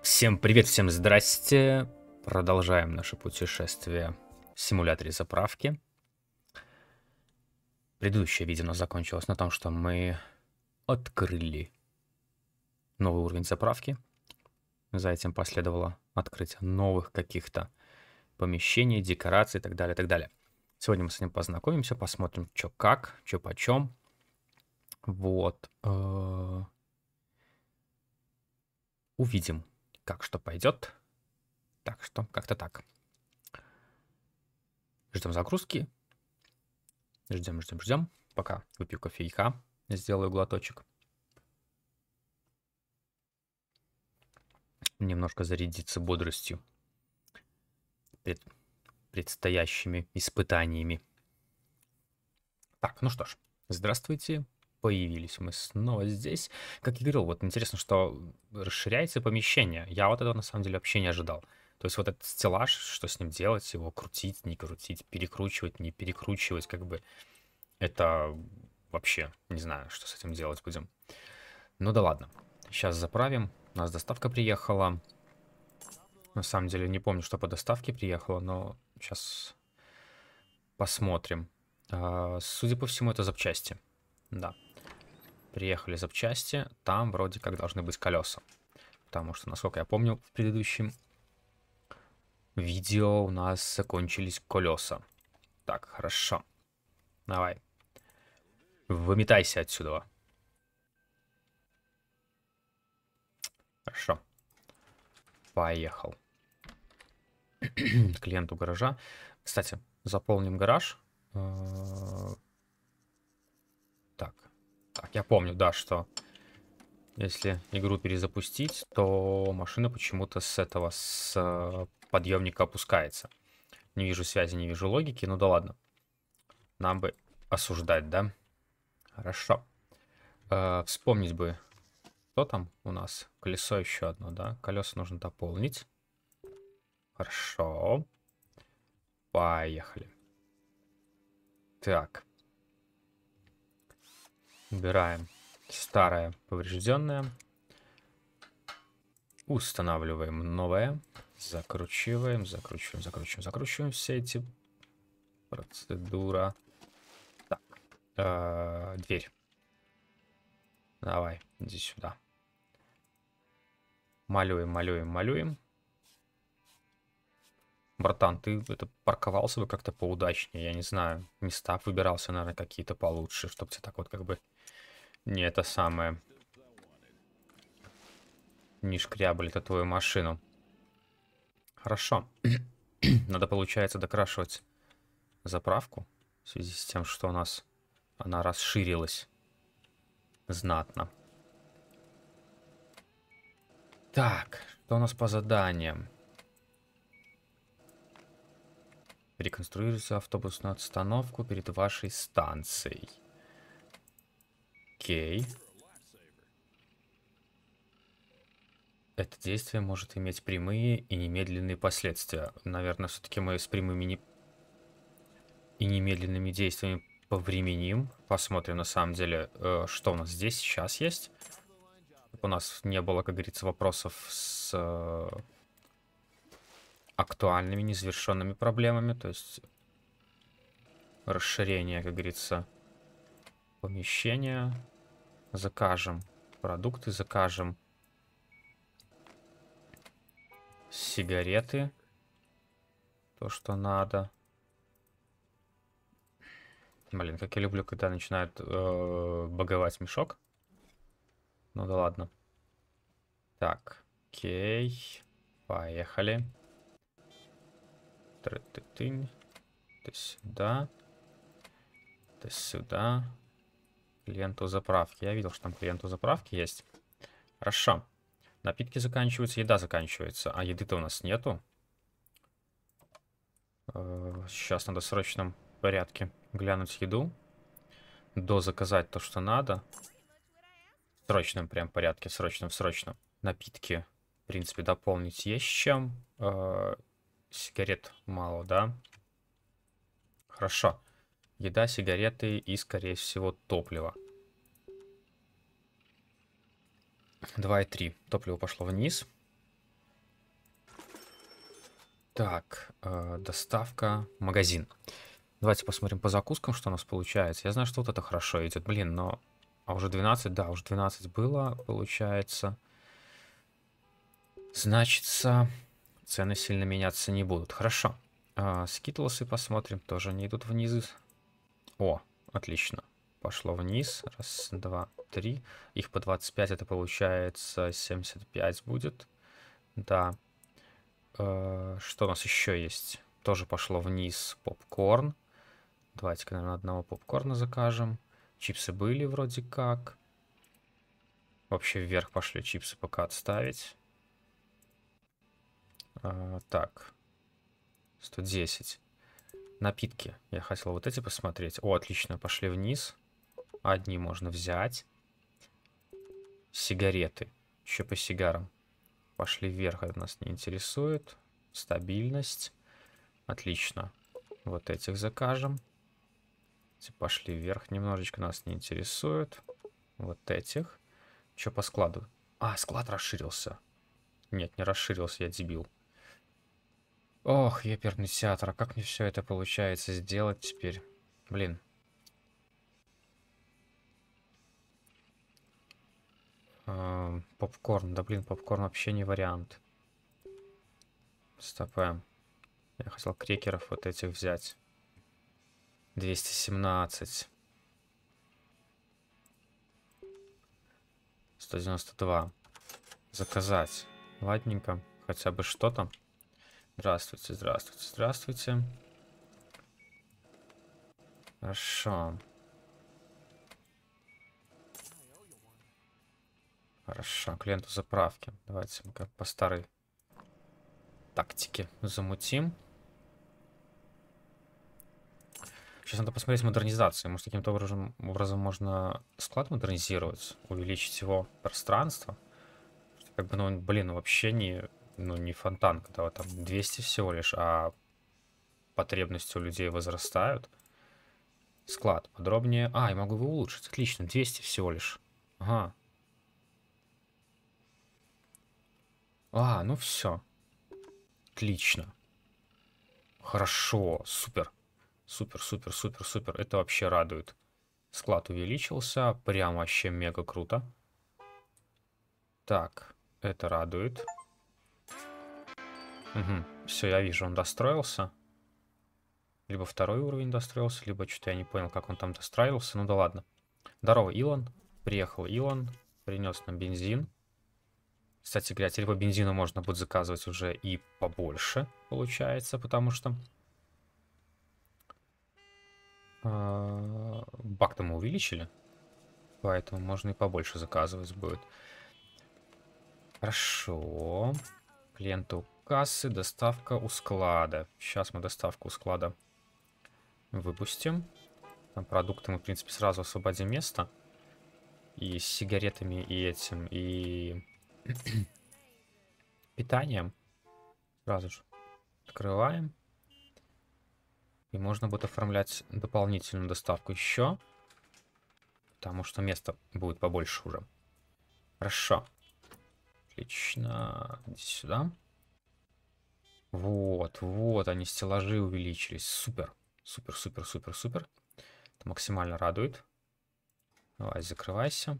Всем привет, всем здрасте. Продолжаем наше путешествие в симуляторе заправки. Предыдущее видео закончилось на том, что мы открыли новый уровень заправки. За этим последовало открытие новых каких-то помещений, декораций и так далее, и так далее. Сегодня мы с ним познакомимся, посмотрим, что как, что почем. Вот. Э, увидим как что пойдет. Так что как-то так. Ждем загрузки. Ждем, ждем, ждем. Пока выпью кофейка, сделаю глоточек. Немножко зарядиться бодростью перед предстоящими испытаниями. Так, ну что ж, здравствуйте, появились. Мы снова здесь. Как я говорил, вот интересно, что расширяется помещение. Я вот этого на самом деле вообще не ожидал. То есть вот этот стеллаж, что с ним делать, его крутить, не крутить, перекручивать, не перекручивать, как бы это вообще не знаю, что с этим делать будем. Ну да ладно. Сейчас заправим. У нас доставка приехала. На самом деле не помню, что по доставке приехало, но сейчас посмотрим. А, судя по всему, это запчасти. Да приехали запчасти, там вроде как должны быть колеса. Потому что, насколько я помню, в предыдущем видео у нас закончились колеса. Так, хорошо. Давай. Выметайся отсюда. Хорошо. Поехал. Клиенту гаража. Кстати, заполним гараж. Э, так, я помню, да, что если игру перезапустить, то машина почему-то с этого, с э, подъемника опускается. Не вижу связи, не вижу логики, ну да ладно. Нам бы осуждать, да? Хорошо. Э, вспомнить бы, что там у нас? Колесо еще одно, да? Колеса нужно дополнить. Хорошо. Поехали. Так. Убираем старое поврежденное. Устанавливаем новое. Закручиваем, закручиваем, закручиваем, закручиваем все эти процедура. Так, э -э дверь. Давай, иди сюда. Малюем, малюем, малюем. Братан, ты это парковался бы как-то поудачнее, я не знаю. Места выбирался, наверное, какие-то получше, чтобы тебе так вот как бы не это самое. Не шкрябли это твою машину. Хорошо. Надо, получается, докрашивать заправку. В связи с тем, что у нас она расширилась знатно. Так, что у нас по заданиям? Реконструируйте автобусную остановку перед вашей станцией. Окей. Это действие может иметь прямые и немедленные последствия. Наверное, все-таки мы с прямыми не... и немедленными действиями повременим. Посмотрим, на самом деле, э, что у нас здесь сейчас есть. У нас не было, как говорится, вопросов с э, актуальными, незавершенными проблемами. То есть расширение, как говорится, помещения. Закажем. Продукты закажем. Сигареты. То, что надо. Блин, как я люблю, когда начинают э, баговать мешок. Ну да ладно. Так, окей. Поехали. Ты сюда. Ты сюда клиенту заправки. Я видел, что там клиенту заправки есть. Хорошо. Напитки заканчиваются, еда заканчивается. А еды-то у нас нету. Сейчас э, надо в срочном порядке глянуть еду. До заказать то, что надо. В срочном прям порядке, в срочном, в срочном. Напитки, в принципе, дополнить есть чем. Э, сигарет мало, да? Хорошо. Еда, сигареты и, скорее всего, топливо. 2 и 3. Топливо пошло вниз. Так, э, доставка, магазин. Давайте посмотрим по закускам, что у нас получается. Я знаю, что вот это хорошо идет. Блин, но... А уже 12, да, уже 12 было, получается. Значится, цены сильно меняться не будут. Хорошо. Э, скитлосы посмотрим, тоже не идут вниз. О, отлично. Пошло вниз. Раз, два, три. Их по 25, это получается 75 будет. Да. Э, что у нас еще есть? Тоже пошло вниз попкорн. Давайте-ка, наверное, одного попкорна закажем. Чипсы были вроде как. Вообще вверх пошли чипсы пока отставить. А, так. 110. Напитки. Я хотел вот эти посмотреть. О, отлично, пошли вниз. Одни можно взять. Сигареты. Еще по сигарам. Пошли вверх, это нас не интересует. Стабильность. Отлично. Вот этих закажем. пошли вверх немножечко, нас не интересует. Вот этих. Что по складу? А, склад расширился. Нет, не расширился, я дебил. Ох, еперный сеатр, а как мне все это получается сделать теперь? Блин. А, попкорн, да блин, попкорн вообще не вариант. Стопаем. Я хотел крекеров вот этих взять. 217. 192. Заказать. Ладненько. Хотя бы что-то. Здравствуйте, здравствуйте, здравствуйте. Хорошо. Хорошо, клиенту заправки. Давайте мы как по старой тактике замутим. Сейчас надо посмотреть модернизацию. Может, каким-то образом, образом можно склад модернизировать, увеличить его пространство. Как бы, ну, блин, вообще не ну, не фонтан, когда вот там 200 всего лишь, а потребности у людей возрастают. Склад. Подробнее. А, я могу его улучшить. Отлично. 200 всего лишь. Ага. А, ну все. Отлично. Хорошо. Супер. Супер, супер, супер, супер. Это вообще радует. Склад увеличился. Прям вообще мега круто. Так. Это радует. Угу. Все, я вижу, он достроился. Либо второй уровень достроился, либо что-то я не понял, как он там достраивался. Ну да ладно. Здорово, Илон. Приехал Илон, принес нам бензин. Кстати говоря, теперь по бензину можно будет заказывать уже и побольше, получается, потому что... А, Бак-то мы увеличили, поэтому можно и побольше заказывать будет. Хорошо. Клиенту кассы, доставка у склада. Сейчас мы доставку у склада выпустим. Там продукты мы, в принципе, сразу освободим место. И с сигаретами, и этим, и питанием. Сразу же открываем. И можно будет оформлять дополнительную доставку еще. Потому что места будет побольше уже. Хорошо. Отлично. Иди Сюда. Вот, вот, они стеллажи увеличились. Супер, супер, супер, супер, супер. Это максимально радует. Давай, закрывайся.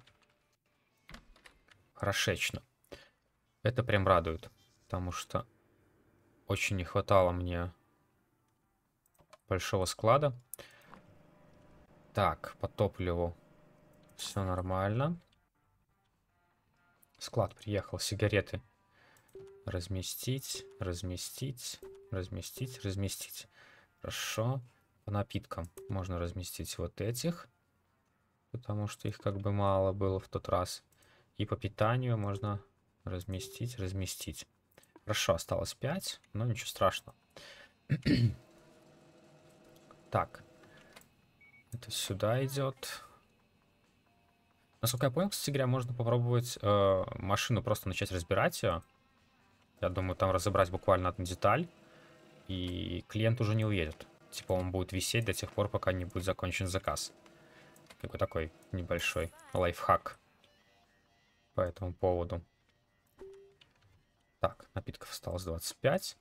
Хорошечно. Это прям радует, потому что очень не хватало мне большого склада. Так, по топливу все нормально. Склад приехал, сигареты Разместить, разместить, разместить, разместить. Хорошо. По напиткам можно разместить вот этих. Потому что их как бы мало было в тот раз. И по питанию можно разместить, разместить. Хорошо, осталось 5, но ничего страшного. так. Это сюда идет. Насколько я понял, кстати говоря, можно попробовать э, машину просто начать разбирать ее. Я думаю, там разобрать буквально одну деталь, и клиент уже не уедет. Типа он будет висеть до тех пор, пока не будет закончен заказ. Какой такой небольшой лайфхак по этому поводу. Так, напитков осталось 25.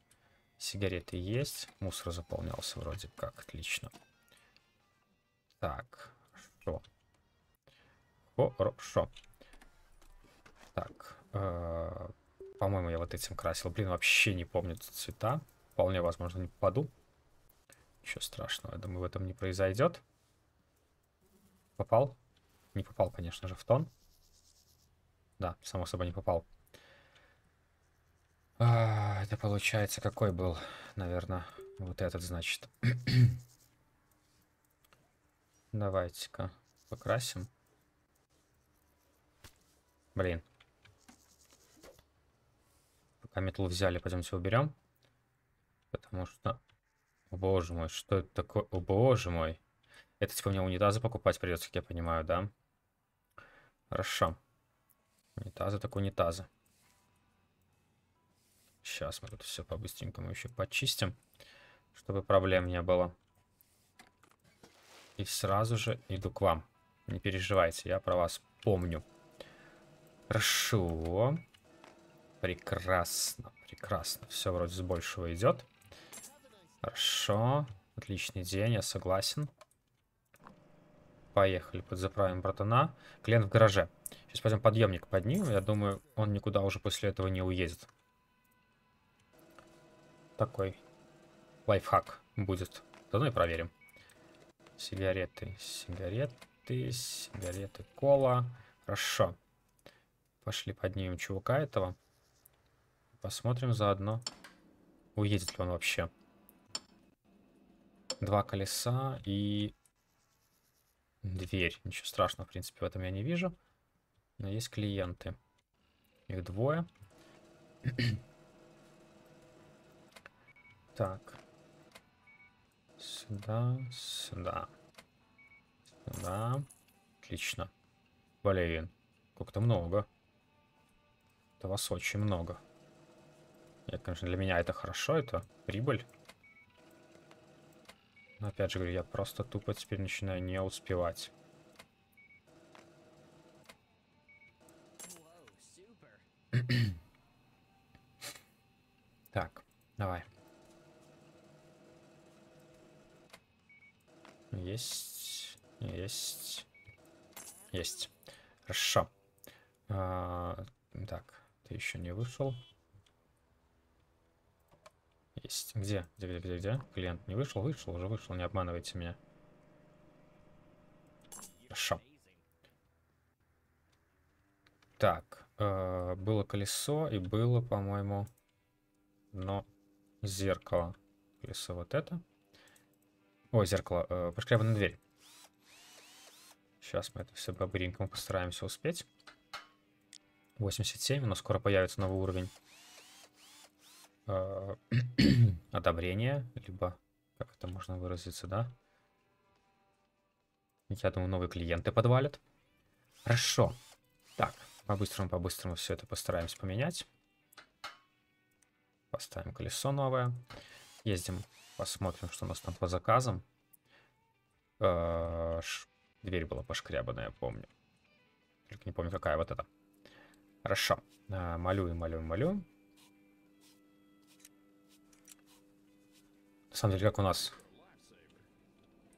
Сигареты есть. Мусор заполнялся вроде как. Отлично. Так, хорошо. Хорошо. Так, э -э по-моему, я вот этим красил. Блин, вообще не помню цвета. Вполне возможно, не попаду. Ничего страшного, я думаю, в этом не произойдет. Попал? Не попал, конечно же, в тон. Да, само собой не попал. А, это получается какой был, наверное, вот этот, значит. Давайте-ка покрасим. Блин, а метлу взяли, пойдемте уберем. Потому что... О боже мой, что это такое? О боже мой. Это типа мне унитазы покупать придется, как я понимаю, да? Хорошо. Унитазы так унитазы. Сейчас мы тут все по-быстренькому еще почистим, чтобы проблем не было. И сразу же иду к вам. Не переживайте, я про вас помню. Хорошо. Прекрасно, прекрасно. Все вроде с большего идет. Хорошо. Отличный день, я согласен. Поехали, подзаправим братана. Клиент в гараже. Сейчас пойдем подъемник поднимем. Я думаю, он никуда уже после этого не уедет. Такой лайфхак будет. Да ну и проверим. Сигареты, сигареты, сигареты, кола. Хорошо. Пошли поднимем чувака этого. Посмотрим заодно, уедет ли он вообще. Два колеса и дверь. Ничего страшного, в принципе, в этом я не вижу. Но есть клиенты. Их двое. так. Сюда, сюда. Сюда. Отлично. Блин, как-то много. Это вас очень много. Нет, конечно, для меня это хорошо, это прибыль. Но опять же говорю, я просто тупо теперь начинаю не успевать. так, давай. Есть, есть, есть. Хорошо. А, так, ты еще не вышел есть. Где? Где, где, где, где? Клиент не вышел? Вышел, уже вышел, не обманывайте меня. Хорошо. Так, э, было колесо и было, по-моему, но зеркало. Колесо вот это. О, зеркало, э, на дверь. Сейчас мы это все по постараемся успеть. 87, у нас скоро появится новый уровень. А, одобрение, либо как это можно выразиться, да? Я думаю, новые клиенты подвалят. Хорошо. Так, по-быстрому, по-быстрому все это постараемся поменять. Поставим колесо новое. Ездим, посмотрим, что у нас там по заказам. А, дверь была пошкрябанная, я помню. Только не помню, какая вот эта. Хорошо. А, малюем, малюем, малюем. на самом деле, как у нас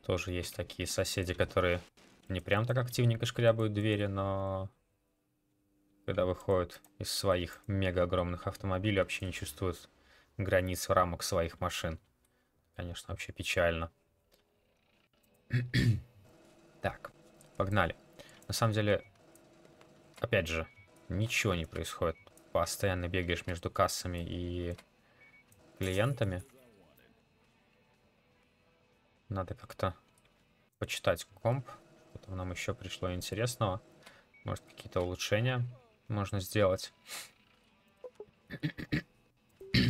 тоже есть такие соседи, которые не прям так активненько шкрябают двери, но когда выходят из своих мега огромных автомобилей, вообще не чувствуют границ рамок своих машин. Конечно, вообще печально. так, погнали. На самом деле, опять же, ничего не происходит. Постоянно бегаешь между кассами и клиентами. Надо как-то почитать комп. Что там нам еще пришло интересного. Может, какие-то улучшения можно сделать.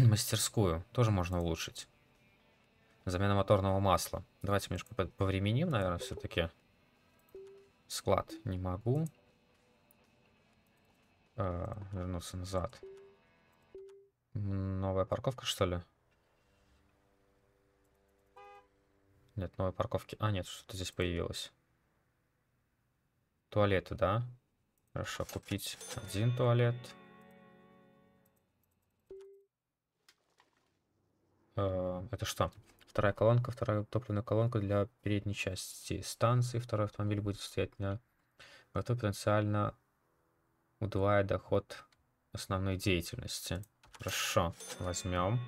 Мастерскую тоже можно улучшить. Замена моторного масла. Давайте немножко повременим, наверное, все-таки. Склад не могу. Э, вернуться назад. Новая парковка, что ли? Нет, новой парковки. А, нет, что-то здесь появилось. Туалеты, да? Хорошо, купить один туалет. Э, это что? Вторая колонка, вторая топливная колонка для передней части станции. Второй автомобиль будет стоять на готов потенциально удвая доход основной деятельности. Хорошо, возьмем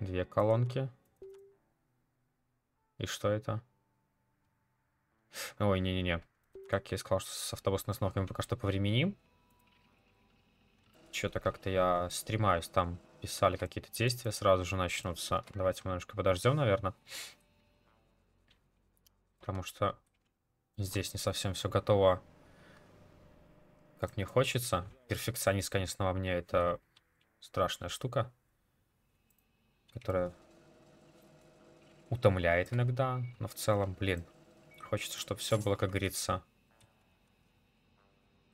две колонки. И что это? Ой, не-не-не. Как я и сказал, что с автобусной остановкой мы пока что повременим. Что-то как-то я стремаюсь. Там писали какие-то действия, сразу же начнутся. Давайте мы немножко подождем, наверное. Потому что здесь не совсем все готово, как мне хочется. Перфекционист, конечно, во мне это страшная штука, которая утомляет иногда, но в целом, блин, хочется, чтобы все было, как говорится,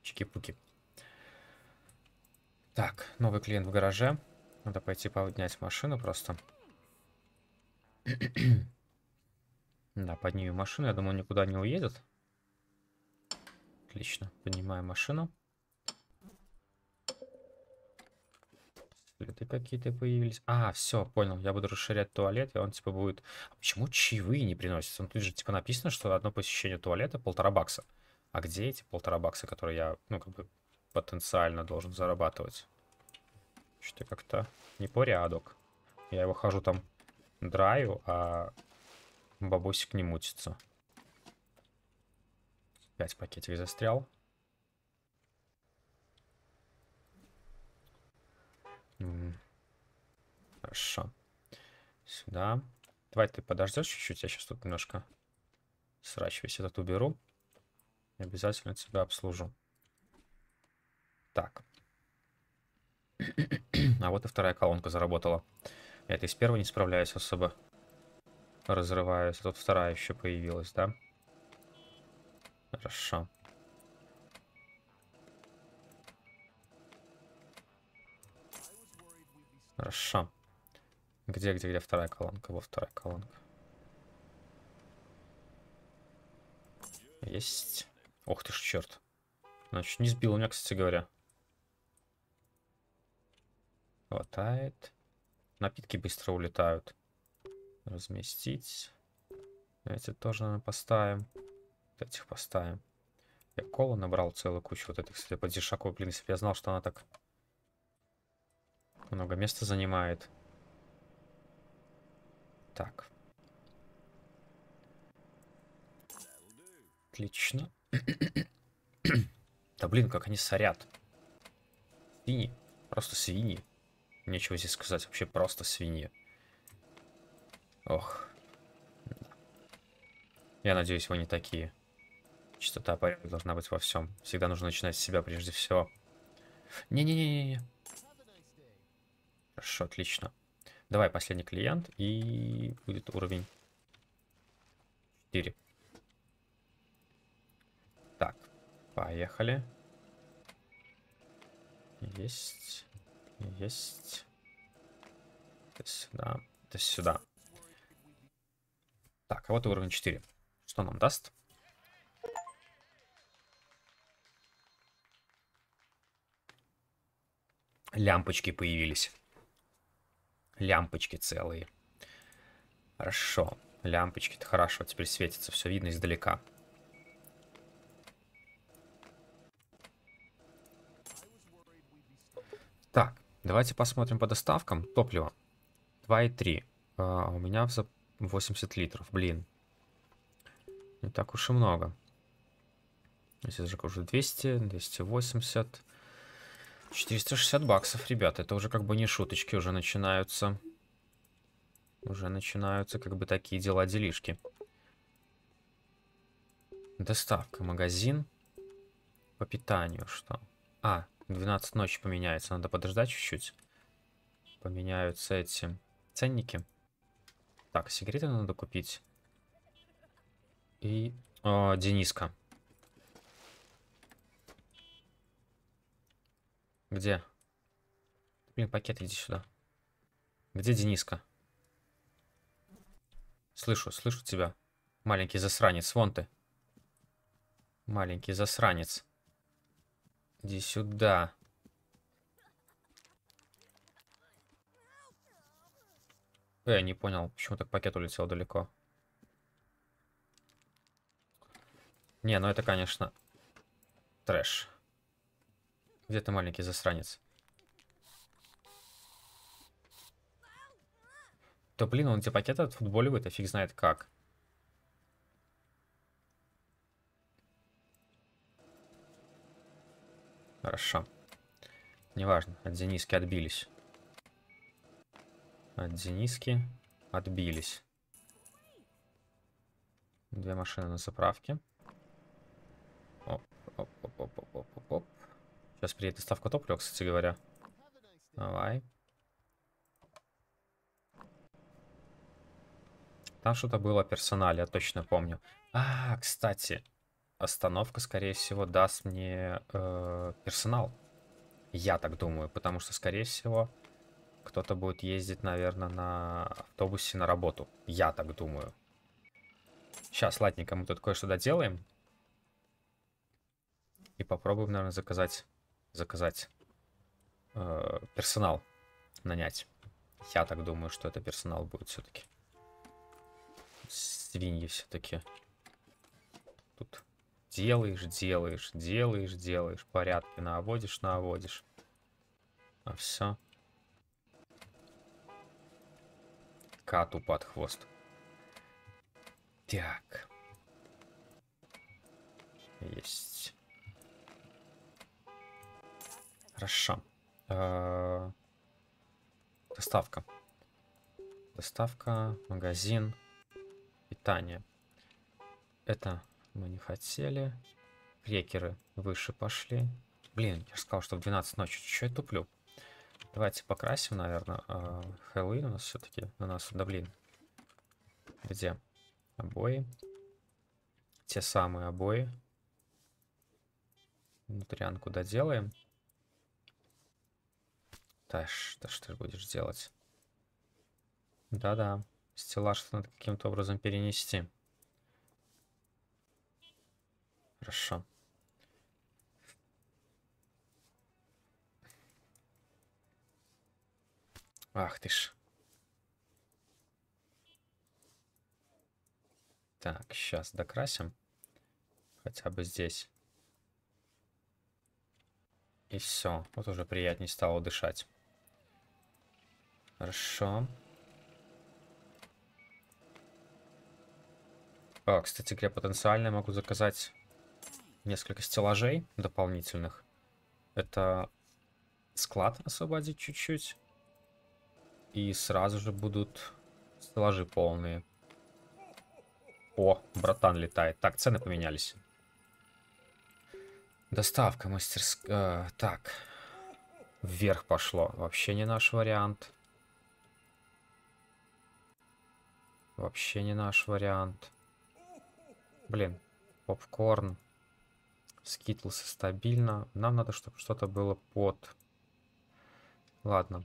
чики-пуки. Так, новый клиент в гараже. Надо пойти поднять машину просто. да, поднимем машину. Я думаю, никуда не уедет. Отлично, поднимаю машину. Туалеты какие-то появились. А, все, понял. Я буду расширять туалет, и он типа будет... А почему чаевые не приносятся? Ну, тут же типа написано, что одно посещение туалета полтора бакса. А где эти полтора бакса, которые я, ну, как бы потенциально должен зарабатывать? Что-то как-то не порядок. Я его хожу там драю, а бабусик не мутится. Пять пакетик застрял. Хорошо. Сюда. Давай ты подождешь чуть-чуть, я сейчас тут немножко срач весь этот уберу. И обязательно тебя обслужу. Так. а вот и вторая колонка заработала. Я это из первой не справляюсь особо. Разрываюсь. А тут вторая еще появилась, да? Хорошо. Хорошо. Где, где, где вторая колонка? Во вторая колонка. Есть. Ох ты ж, черт. Она чуть не сбила меня, кстати говоря. Хватает. Напитки быстро улетают. Разместить. Эти тоже, наверное, поставим. Вот этих поставим. Я колу набрал целую кучу вот этих, кстати, по дешаку. Блин, если бы я знал, что она так много места занимает. Так. Отлично. да блин, как они сорят. Свиньи. Просто свиньи. Нечего здесь сказать. Вообще просто свиньи. Ох. Я надеюсь, вы не такие. Чистота порядок должна быть во всем. Всегда нужно начинать с себя прежде всего. Не-не-не-не-не. Хорошо, отлично. Давай последний клиент и будет уровень 4. Так, поехали. Есть, есть. Ты сюда, ты сюда. Так, а вот уровень 4. Что нам даст? Лямпочки появились лямпочки целые. Хорошо. Лямпочки-то хорошо, теперь светится, все видно издалека. Так, давайте посмотрим по доставкам. Топливо. 2,3. А, у меня за 80 литров, блин. Не так уж и много. Здесь же уже 200, 280. 460 баксов, ребят, это уже как бы не шуточки, уже начинаются. Уже начинаются как бы такие дела-делишки. Доставка, магазин. По питанию что? А, 12 ночи поменяется, надо подождать чуть-чуть. Поменяются эти ценники. Так, секреты надо купить. И... О, а, Дениска. Где? Блин, пакет, иди сюда. Где Дениска? Слышу, слышу тебя. Маленький засранец, вон ты. Маленький засранец. Иди сюда. Я э, не понял, почему так пакет улетел далеко. Не, ну это, конечно, трэш. Где ты, маленький засранец? То блин, он эти пакеты отфутболивает, а фиг знает как. Хорошо. Неважно, от Дениски отбились. От Дениски отбились. Две машины на заправке. Оп, оп, оп, оп, оп, оп, оп. Сейчас приедет доставка топлива, кстати говоря. Давай. Там что-то было персонале, я точно помню. А, кстати, остановка, скорее всего, даст мне э, персонал. Я так думаю, потому что, скорее всего, кто-то будет ездить, наверное, на автобусе на работу. Я так думаю. Сейчас, ладненько, мы тут кое-что доделаем. И попробуем, наверное, заказать заказать э, персонал, нанять. Я так думаю, что это персонал будет все-таки. Свиньи все-таки. Тут делаешь, делаешь, делаешь, делаешь. Порядки наводишь, наводишь. А все. Кату под хвост. Так. Есть. Хорошо. Э, доставка. Доставка, магазин, питание. Это мы не хотели. Крекеры выше пошли. Блин, я же сказал, что в 12 ночи. Че я туплю? Давайте покрасим, наверное. Э, Хэллоуин у нас все-таки на нас. Да блин. Где? Обои. Те самые обои. Внутрянку доделаем. Да, да что ты будешь делать? Да-да, стеллаж надо каким-то образом перенести. Хорошо. Ах ты ж. Так, сейчас докрасим. Хотя бы здесь. И все. Вот уже приятнее стало дышать. Хорошо. А, кстати, я потенциально могу заказать несколько стеллажей дополнительных. Это склад освободить чуть-чуть. И сразу же будут стеллажи полные. О, братан летает. Так, цены поменялись. Доставка мастерская. так. Вверх пошло. Вообще не наш вариант. Вообще не наш вариант. Блин, попкорн. Скитлсы стабильно. Нам надо, чтобы что-то было под. Ладно.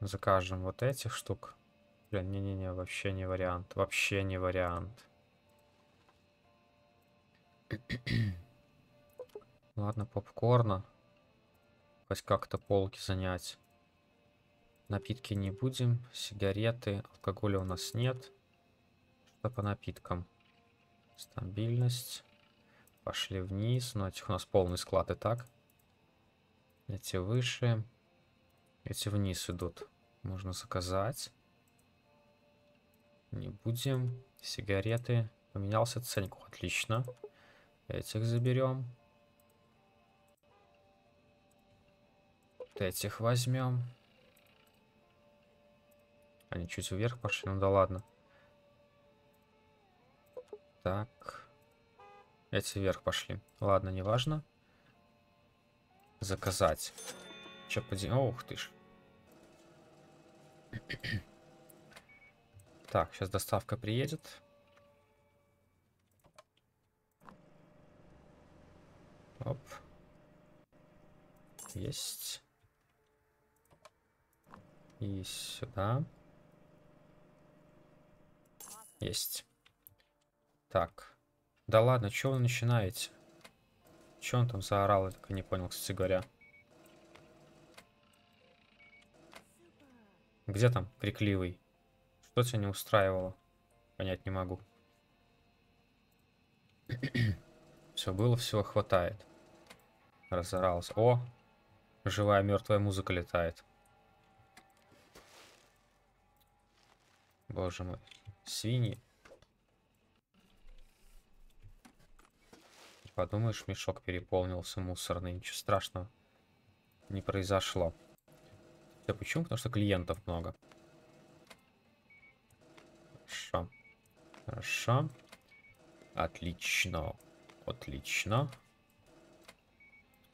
Закажем вот этих штук. Блин, не-не-не, вообще не вариант. Вообще не вариант. Ладно, попкорна. Хоть как-то полки занять. Напитки не будем. Сигареты. Алкоголя у нас нет. Что по напиткам? Стабильность. Пошли вниз. Но ну, этих у нас полный склад и так. Эти выше. Эти вниз идут. Можно заказать. Не будем. Сигареты. Поменялся ценник. Отлично. Этих заберем. этих возьмем. Они чуть вверх пошли, ну да ладно. Так. Эти вверх пошли. Ладно, неважно. Заказать. Че поди... ох ты ж. Так, сейчас доставка приедет. Оп. Есть. И сюда. Есть. Так. Да ладно, чего вы начинаете? Че он там заорал, я так и не понял, кстати говоря. Где там крикливый? Что тебя не устраивало? Понять не могу. Все было, всего хватает. Разорался. О! Живая мертвая музыка летает. Боже мой свиньи. Подумаешь, мешок переполнился мусорный, ничего страшного не произошло. Да почему? Потому что клиентов много. Хорошо. Хорошо. Отлично. Отлично.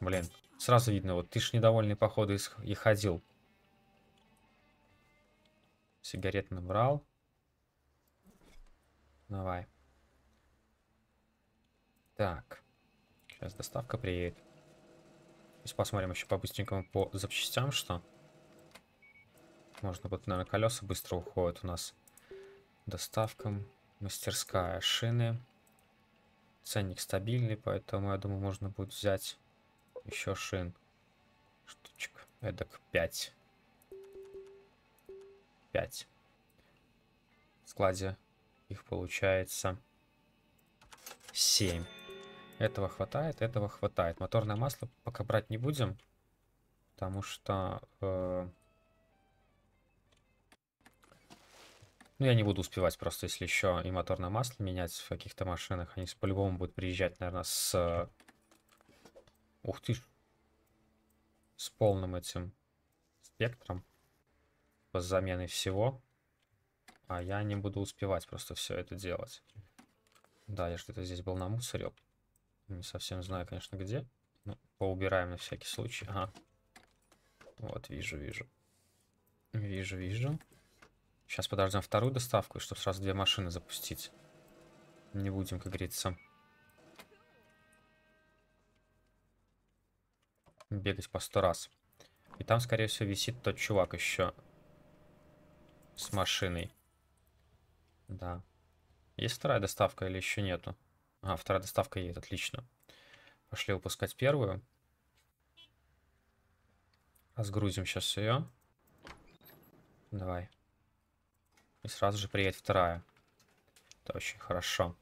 Блин, сразу видно, вот ты ж недовольный, походу, и ходил. Сигарет набрал. Давай. Так. Сейчас доставка приедет. Сейчас посмотрим еще по-быстренькому по запчастям, что. Можно вот, наверное, колеса быстро уходят у нас. Доставкам. Мастерская шины. Ценник стабильный, поэтому, я думаю, можно будет взять еще шин. Штучек. Эдак 5. 5. В складе их получается 7. Этого хватает, этого хватает. Моторное масло пока брать не будем, потому что... Э, ну, я не буду успевать просто, если еще и моторное масло менять в каких-то машинах. Они по-любому будут приезжать, наверное, с... Ух ты С полным этим спектром. С заменой всего. А я не буду успевать просто все это делать. Да, я что-то здесь был намусорил. Не совсем знаю, конечно, где. Ну, поубираем на всякий случай. Ага. Вот, вижу, вижу. Вижу, вижу. Сейчас подождем вторую доставку, чтобы сразу две машины запустить. Не будем, как говорится, бегать по сто раз. И там, скорее всего, висит тот чувак еще с машиной. Да. Есть вторая доставка или еще нету? А, вторая доставка есть, отлично. Пошли выпускать первую. Разгрузим сейчас ее. Давай. И сразу же приедет вторая. Это очень хорошо.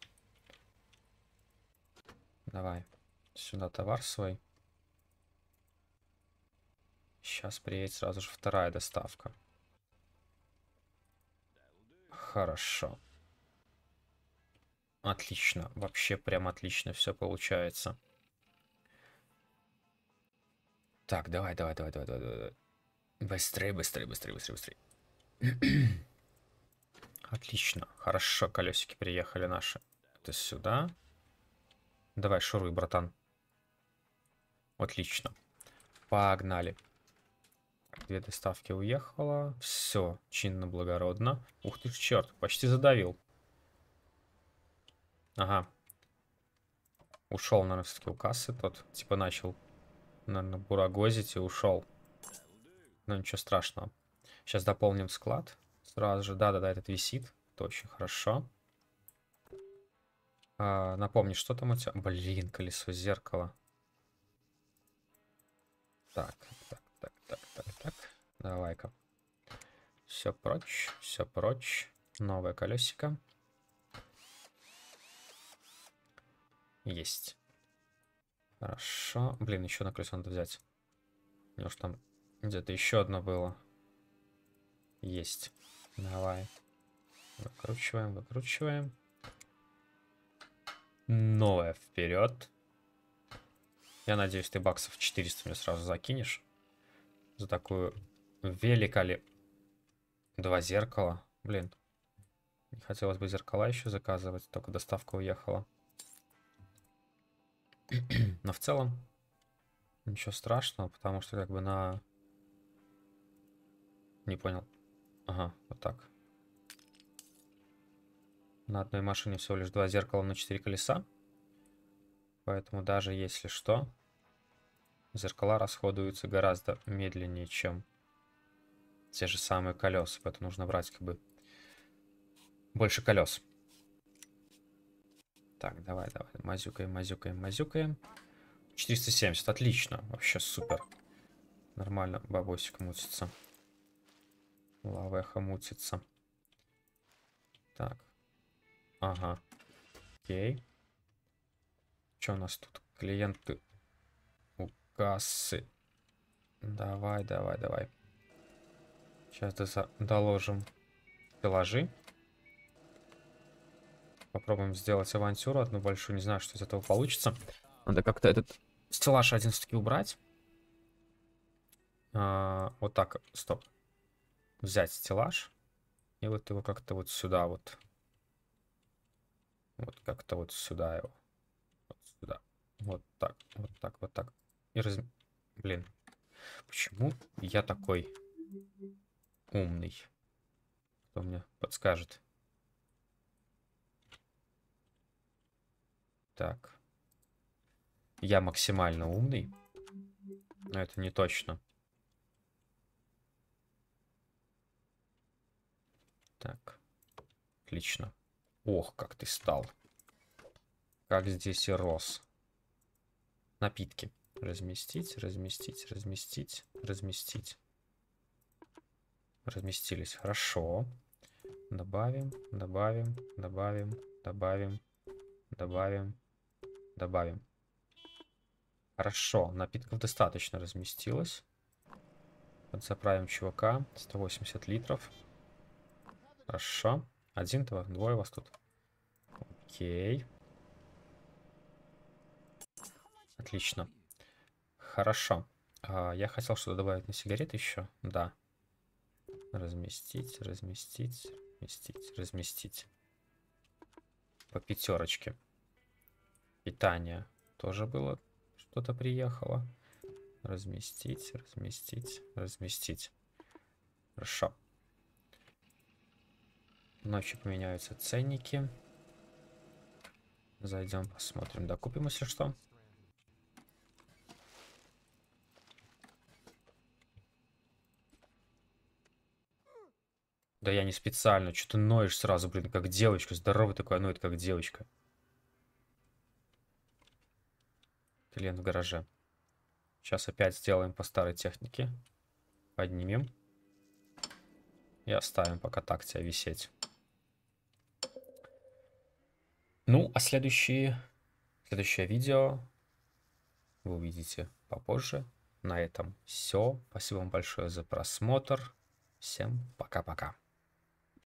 Давай. Сюда товар свой. Сейчас приедет сразу же вторая доставка. Хорошо. Отлично. Вообще прям отлично все получается. Так, давай, давай, давай, давай, давай, давай. Быстрее, быстрее, быстрее, быстрее, быстрее. Отлично. Хорошо, колесики приехали наши. Это сюда. Давай, шуруй, братан. Отлично. Погнали. Две доставки уехала. Все, чинно, благородно. Ух ты, черт, почти задавил. Ага. Ушел, наверное, все-таки у кассы тот. Типа начал, наверное, бурагозить и ушел. Но ничего страшного. Сейчас дополним склад. Сразу же, да-да-да, этот висит. Это очень хорошо. А, напомни, что там у тебя? Блин, колесо зеркала. Так, так. Давай-ка. Все прочь, все прочь. Новое колесико. Есть. Хорошо. Блин, еще на колесо надо взять. Потому что там где-то еще одно было. Есть. Давай. Выкручиваем, выкручиваем. Новое вперед. Я надеюсь, ты баксов 400 мне сразу закинешь. За такую Великолеп. Два зеркала. Блин. Не хотелось бы зеркала еще заказывать, только доставка уехала. Но в целом ничего страшного, потому что как бы на... Не понял. Ага, вот так. На одной машине всего лишь два зеркала на четыре колеса. Поэтому даже если что, зеркала расходуются гораздо медленнее, чем те же самые колеса. Поэтому нужно брать как бы больше колес. Так, давай, давай. Мазюкаем, мазюкаем, мазюкаем. 470, отлично. Вообще супер. Нормально бабосик мутится. Лавеха мутится. Так. Ага. Окей. Что у нас тут? Клиенты у кассы. Давай, давай, давай. Сейчас доложим. Стеллажи. Попробуем сделать авантюру одну большую. Не знаю, что из этого получится. Надо как-то этот стеллаж один все-таки убрать. А, вот так, стоп. Взять стеллаж. И вот его как-то вот сюда вот. Вот как-то вот сюда его. Вот сюда. Вот так, вот так, вот так. И раз... Блин. Почему я такой? умный. Кто мне подскажет? Так. Я максимально умный. Но это не точно. Так. Отлично. Ох, как ты стал. Как здесь и рос. Напитки. Разместить, разместить, разместить, разместить. Разместились. Хорошо. Добавим, добавим, добавим, добавим, добавим, добавим. Хорошо, напитков достаточно разместилось. заправим чувака. 180 литров. Хорошо. Один, два, двое у вас тут. Окей. Отлично. Хорошо. А, я хотел что-то добавить на сигареты еще. Да. Разместить, разместить, разместить, разместить. По пятерочке. Питание тоже было. Что-то приехало. Разместить, разместить, разместить. Хорошо. Ночью поменяются ценники. Зайдем, посмотрим. докупим если что. Да я не специально, что ты ноешь сразу, блин, как девочка. Здоровый такой, а ноет как девочка. Клиент в гараже. Сейчас опять сделаем по старой технике. Поднимем. И оставим пока так тебя висеть. Ну, а следующие, следующее видео вы увидите попозже. На этом все. Спасибо вам большое за просмотр. Всем пока-пока.